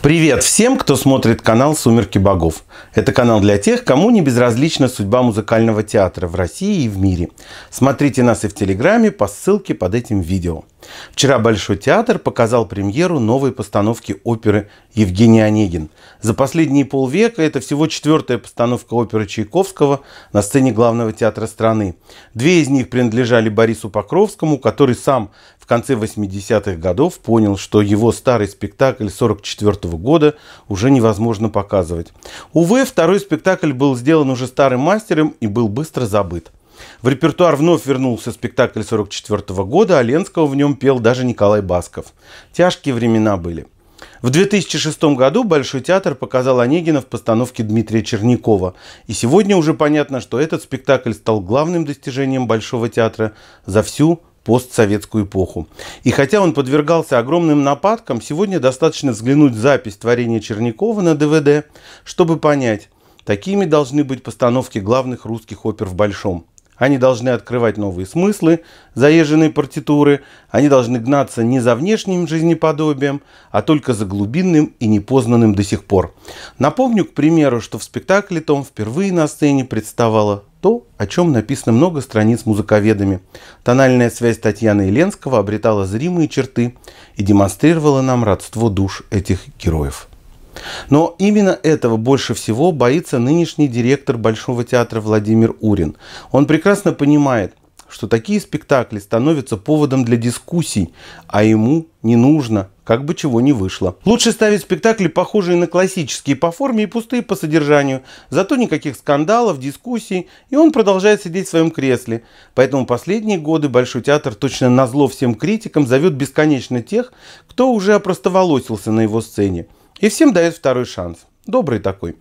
Привет всем, кто смотрит канал «Сумерки богов». Это канал для тех, кому не безразлична судьба музыкального театра в России и в мире. Смотрите нас и в Телеграме по ссылке под этим видео. Вчера Большой театр показал премьеру новой постановки оперы «Евгений Онегин». За последние полвека это всего четвертая постановка оперы Чайковского на сцене главного театра страны. Две из них принадлежали Борису Покровскому, который сам в конце 80-х годов понял, что его старый спектакль 44 года уже невозможно показывать. Увы, второй спектакль был сделан уже старым мастером и был быстро забыт. В репертуар вновь вернулся спектакль 1944 года, а Ленского в нем пел даже Николай Басков. Тяжкие времена были. В 2006 году Большой театр показал Онегина в постановке Дмитрия Чернякова. И сегодня уже понятно, что этот спектакль стал главным достижением Большого театра за всю постсоветскую эпоху. И хотя он подвергался огромным нападкам, сегодня достаточно взглянуть в запись творения Чернякова на ДВД, чтобы понять, такими должны быть постановки главных русских опер в Большом – они должны открывать новые смыслы, заезженные партитуры. Они должны гнаться не за внешним жизнеподобием, а только за глубинным и непознанным до сих пор. Напомню, к примеру, что в спектакле том впервые на сцене представала то, о чем написано много страниц музыковедами. Тональная связь Татьяны Еленского обретала зримые черты и демонстрировала нам родство душ этих героев. Но именно этого больше всего боится нынешний директор Большого театра Владимир Урин. Он прекрасно понимает, что такие спектакли становятся поводом для дискуссий, а ему не нужно, как бы чего не вышло. Лучше ставить спектакли, похожие на классические по форме и пустые по содержанию, зато никаких скандалов, дискуссий, и он продолжает сидеть в своем кресле. Поэтому последние годы Большой театр точно назло всем критикам зовет бесконечно тех, кто уже опростоволосился на его сцене. И всем дает второй шанс. Добрый такой.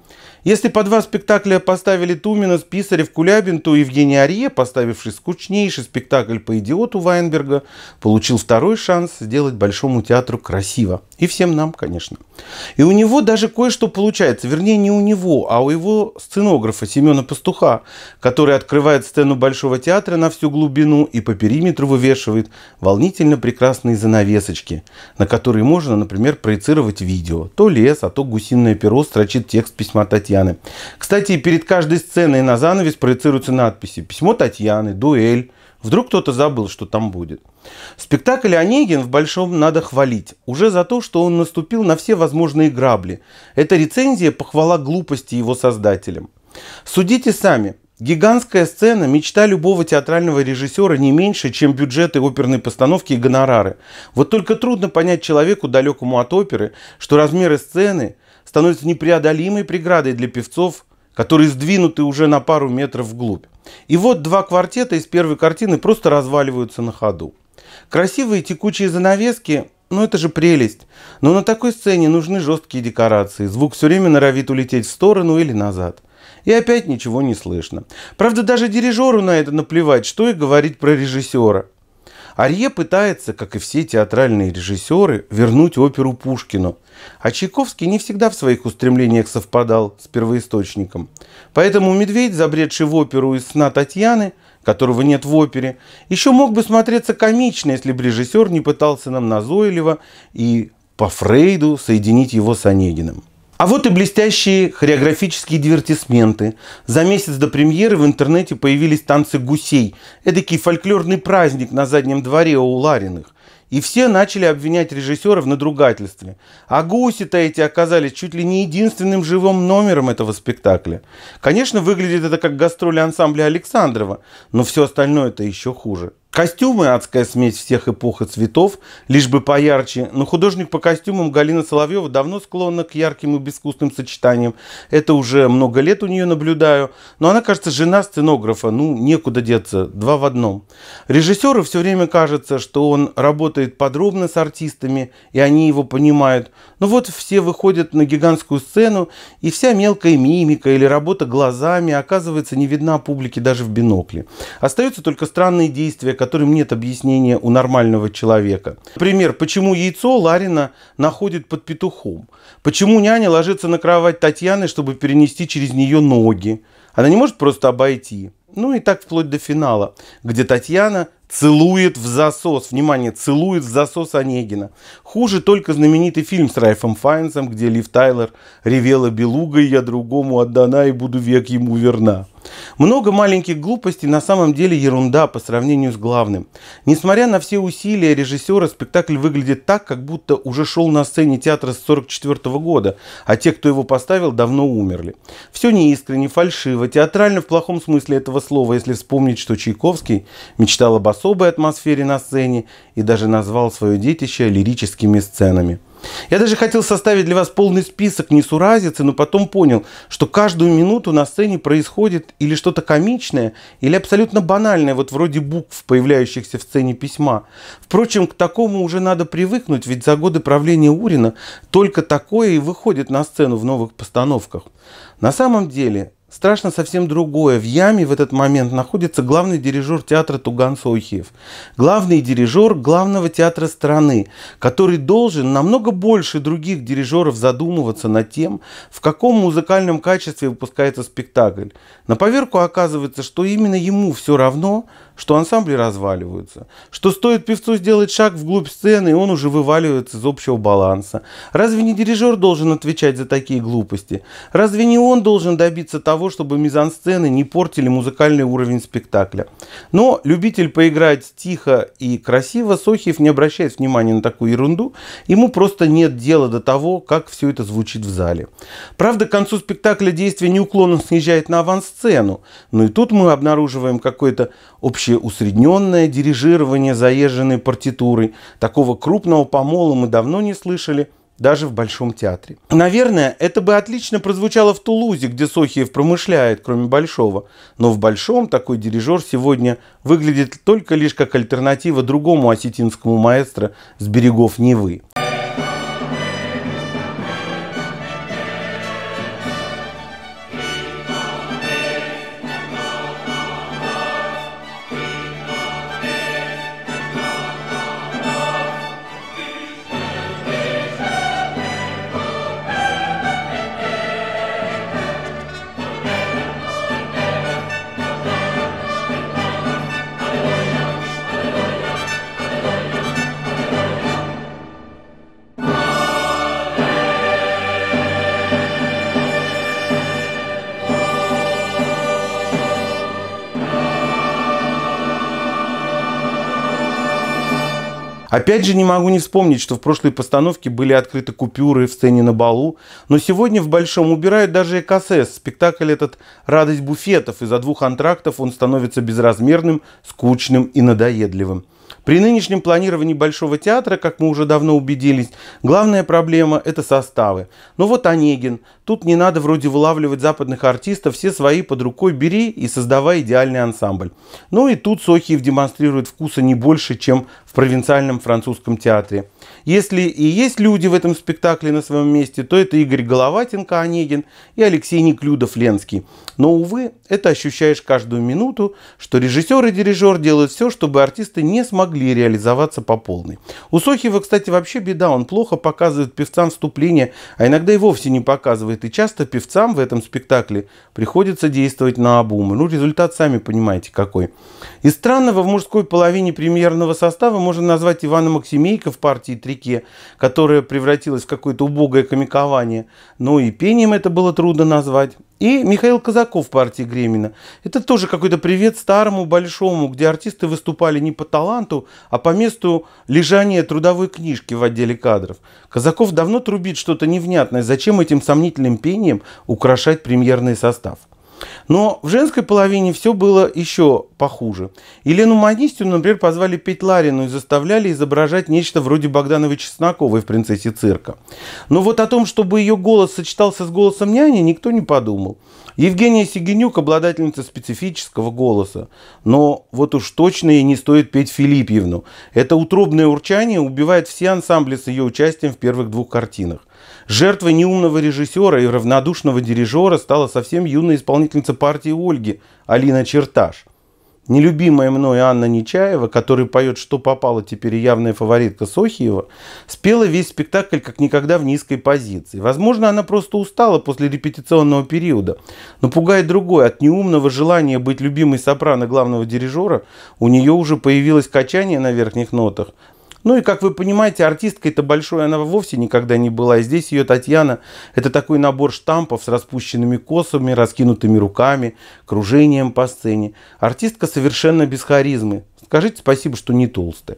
Если по два спектакля поставили Тумина с Писарев Кулябин, то Евгений Арье, поставивший скучнейший спектакль по идиоту Вайнберга, получил второй шанс сделать Большому театру красиво. И всем нам, конечно. И у него даже кое-что получается. Вернее, не у него, а у его сценографа Семена Пастуха, который открывает сцену Большого театра на всю глубину и по периметру вывешивает волнительно прекрасные занавесочки, на которые можно, например, проецировать видео. То лес, а то гусиное перо строчит текст письма Татьяны Татьяны. Кстати, перед каждой сценой на занавес проецируются надписи «Письмо Татьяны», «Дуэль». Вдруг кто-то забыл, что там будет. Спектакль «Онегин» в Большом надо хвалить. Уже за то, что он наступил на все возможные грабли. Эта рецензия – похвала глупости его создателям. Судите сами. Гигантская сцена – мечта любого театрального режиссера не меньше, чем бюджеты оперной постановки и гонорары. Вот только трудно понять человеку, далекому от оперы, что размеры сцены – становится непреодолимой преградой для певцов, которые сдвинуты уже на пару метров вглубь. И вот два квартета из первой картины просто разваливаются на ходу. Красивые текучие занавески ну это же прелесть. Но на такой сцене нужны жесткие декорации. Звук все время норовит улететь в сторону или назад. И опять ничего не слышно. Правда, даже дирижеру на это наплевать, что и говорить про режиссера. Арье пытается, как и все театральные режиссеры, вернуть оперу Пушкину. А Чайковский не всегда в своих устремлениях совпадал с первоисточником. Поэтому медведь, забредший в оперу из сна Татьяны, которого нет в опере, еще мог бы смотреться комично, если бы режиссер не пытался нам назойливо и по Фрейду соединить его с Онегиным. А вот и блестящие хореографические дивертисменты. За месяц до премьеры в интернете появились танцы гусей. Эдакий фольклорный праздник на заднем дворе у Лариных. И все начали обвинять режиссера в надругательстве. А гуси-то эти оказались чуть ли не единственным живым номером этого спектакля. Конечно, выглядит это как гастроли ансамбля Александрова, но все остальное это еще хуже. Костюмы – адская смесь всех эпох и цветов, лишь бы поярче, но художник по костюмам Галина Соловьева давно склонна к ярким и безвкусным сочетаниям. Это уже много лет у нее наблюдаю, но она, кажется, жена сценографа, ну, некуда деться, два в одном. Режиссеру все время кажется, что он работает подробно с артистами, и они его понимают. Но вот все выходят на гигантскую сцену, и вся мелкая мимика или работа глазами оказывается не видна публике даже в бинокле. Остаются только странные действия, которые которым нет объяснения у нормального человека. Например, почему яйцо Ларина находит под петухом? Почему няня ложится на кровать Татьяны, чтобы перенести через нее ноги? Она не может просто обойти. Ну и так вплоть до финала, где Татьяна целует в засос, внимание, целует в засос Онегина. Хуже только знаменитый фильм с Райфом Файнсом, где Лив Тайлер ревела белугой, я другому отдана и буду век ему верна. Много маленьких глупостей на самом деле ерунда по сравнению с главным. Несмотря на все усилия режиссера, спектакль выглядит так, как будто уже шел на сцене театра с 1944 года, а те, кто его поставил, давно умерли. Все неискренне, фальшиво, театрально в плохом смысле этого слова, если вспомнить, что Чайковский мечтал об особой атмосфере на сцене и даже назвал свое детище лирическими сценами. Я даже хотел составить для вас полный список несуразицы, но потом понял, что каждую минуту на сцене происходит или что-то комичное, или абсолютно банальное, вот вроде букв, появляющихся в сцене письма. Впрочем, к такому уже надо привыкнуть, ведь за годы правления Урина только такое и выходит на сцену в новых постановках. На самом деле, Страшно совсем другое. В яме в этот момент находится главный дирижер театра Туган Саухиев. Главный дирижер главного театра страны, который должен намного больше других дирижеров задумываться над тем, в каком музыкальном качестве выпускается спектакль. На поверку оказывается, что именно ему все равно, что ансамбли разваливаются, что стоит певцу сделать шаг вглубь сцены, и он уже вываливается из общего баланса. Разве не дирижер должен отвечать за такие глупости? Разве не он должен добиться того, чтобы мизансцены не портили музыкальный уровень спектакля? Но любитель поиграть тихо и красиво, Сохиев не обращает внимания на такую ерунду, ему просто нет дела до того, как все это звучит в зале. Правда, к концу спектакля действие неуклонно снижает на аванс сцену. Ну и тут мы обнаруживаем какое-то общее усредненное дирижирование заезженной партитуры, Такого крупного помола мы давно не слышали даже в Большом театре. Наверное, это бы отлично прозвучало в Тулузе, где Сохиев промышляет, кроме Большого. Но в Большом такой дирижер сегодня выглядит только лишь как альтернатива другому осетинскому маэстро с берегов Невы. Опять же, не могу не вспомнить, что в прошлой постановке были открыты купюры в сцене на балу, но сегодня в Большом убирают даже ЭКСС. Спектакль этот «Радость буфетов», из-за двух антрактов он становится безразмерным, скучным и надоедливым. При нынешнем планировании Большого театра, как мы уже давно убедились, главная проблема – это составы. Ну вот Онегин. Тут не надо вроде вылавливать западных артистов, все свои под рукой бери и создавай идеальный ансамбль. Ну и тут Сохиев демонстрирует вкуса не больше, чем в провинциальном французском театре. Если и есть люди в этом спектакле на своем месте, то это Игорь Головатенко Онегин и Алексей Неклюдов-Ленский. Но, увы, это ощущаешь каждую минуту, что режиссер и дирижер делают все, чтобы артисты не смогли реализоваться по полной. У Сохиева, кстати, вообще беда. Он плохо показывает певцам вступление, а иногда и вовсе не показывает. И часто певцам в этом спектакле приходится действовать на обум. Ну, результат сами понимаете какой. Из странного в мужской половине премьерного состава можно назвать Ивана Максимейка в партии «Три реке, которая превратилась в какое-то убогое комикование. Ну и пением это было трудно назвать. И Михаил Казаков партии Гремина. Это тоже какой-то привет старому большому, где артисты выступали не по таланту, а по месту лежания трудовой книжки в отделе кадров. Казаков давно трубит что-то невнятное. Зачем этим сомнительным пением украшать премьерный состав? Но в женской половине все было еще похуже. Елену Манистину, например, позвали петь Ларину и заставляли изображать нечто вроде Богдановой Чесноковой в «Принцессе цирка». Но вот о том, чтобы ее голос сочетался с голосом няни, никто не подумал. Евгения Сигенюк – обладательница специфического голоса. Но вот уж точно ей не стоит петь Филиппьевну. Это утробное урчание убивает все ансамбли с ее участием в первых двух картинах. Жертвой неумного режиссера и равнодушного дирижера стала совсем юная исполнительница партии Ольги Алина Черташ. Нелюбимая мной Анна Нечаева, которая поет «Что попало» теперь явная фаворитка Сохиева, спела весь спектакль как никогда в низкой позиции. Возможно, она просто устала после репетиционного периода, но пугает другой. От неумного желания быть любимой сопрано главного дирижера у нее уже появилось качание на верхних нотах – ну и, как вы понимаете, артистка это большой она вовсе никогда не была. И здесь ее Татьяна – это такой набор штампов с распущенными косами, раскинутыми руками, кружением по сцене. Артистка совершенно без харизмы. Скажите спасибо, что не толстая.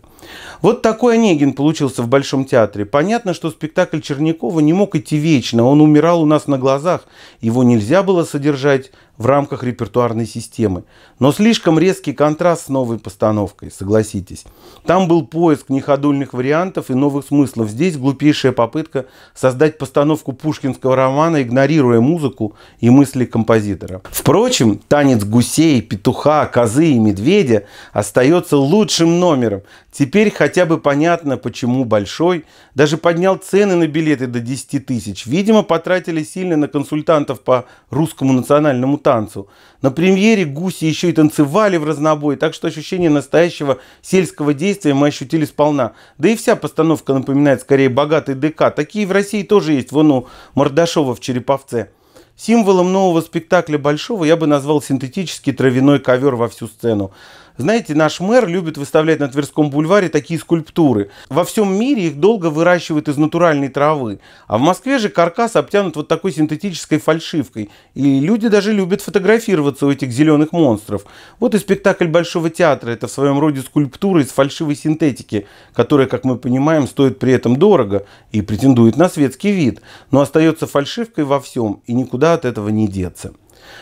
Вот такой Онегин получился в Большом театре. Понятно, что спектакль Чернякова не мог идти вечно. Он умирал у нас на глазах. Его нельзя было содержать в рамках репертуарной системы. Но слишком резкий контраст с новой постановкой, согласитесь. Там был поиск неходульных вариантов и новых смыслов. Здесь глупейшая попытка создать постановку пушкинского романа, игнорируя музыку и мысли композитора. Впрочем, танец гусей, петуха, козы и медведя остается лучшим номером. Теперь хотя бы понятно, почему Большой даже поднял цены на билеты до 10 тысяч. Видимо, потратили сильно на консультантов по русскому национальному танцу танцу. На премьере гуси еще и танцевали в разнобой, так что ощущение настоящего сельского действия мы ощутили сполна. Да и вся постановка напоминает скорее богатый ДК. Такие в России тоже есть, вон у Мордашова в Череповце. Символом нового спектакля Большого я бы назвал синтетический травяной ковер во всю сцену. Знаете, наш мэр любит выставлять на Тверском бульваре такие скульптуры. Во всем мире их долго выращивают из натуральной травы. А в Москве же каркас обтянут вот такой синтетической фальшивкой. И люди даже любят фотографироваться у этих зеленых монстров. Вот и спектакль Большого театра. Это в своем роде скульптура из фальшивой синтетики, которая, как мы понимаем, стоит при этом дорого и претендует на светский вид. Но остается фальшивкой во всем, и никуда от этого не деться.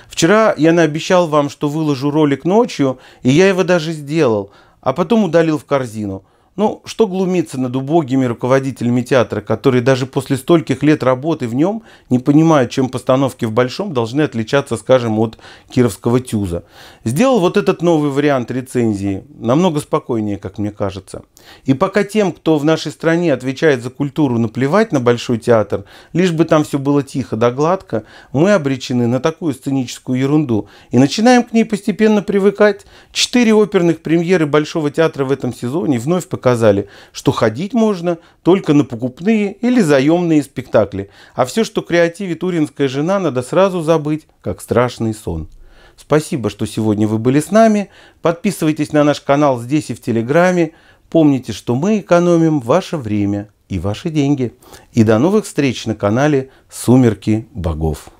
Вчера я наобещал вам, что выложу ролик ночью, и я его даже сделал, а потом удалил в корзину – ну, что глумиться над убогими руководителями театра, которые даже после стольких лет работы в нем не понимают, чем постановки в Большом должны отличаться, скажем, от кировского тюза. Сделал вот этот новый вариант рецензии, намного спокойнее, как мне кажется. И пока тем, кто в нашей стране отвечает за культуру, наплевать на Большой театр, лишь бы там все было тихо да гладко, мы обречены на такую сценическую ерунду и начинаем к ней постепенно привыкать. Четыре оперных премьеры Большого театра в этом сезоне вновь пока сказали, что ходить можно только на покупные или заемные спектакли, а все, что креативит уринская жена, надо сразу забыть, как страшный сон. Спасибо, что сегодня вы были с нами. Подписывайтесь на наш канал здесь и в Телеграме. Помните, что мы экономим ваше время и ваши деньги. И до новых встреч на канале «Сумерки богов».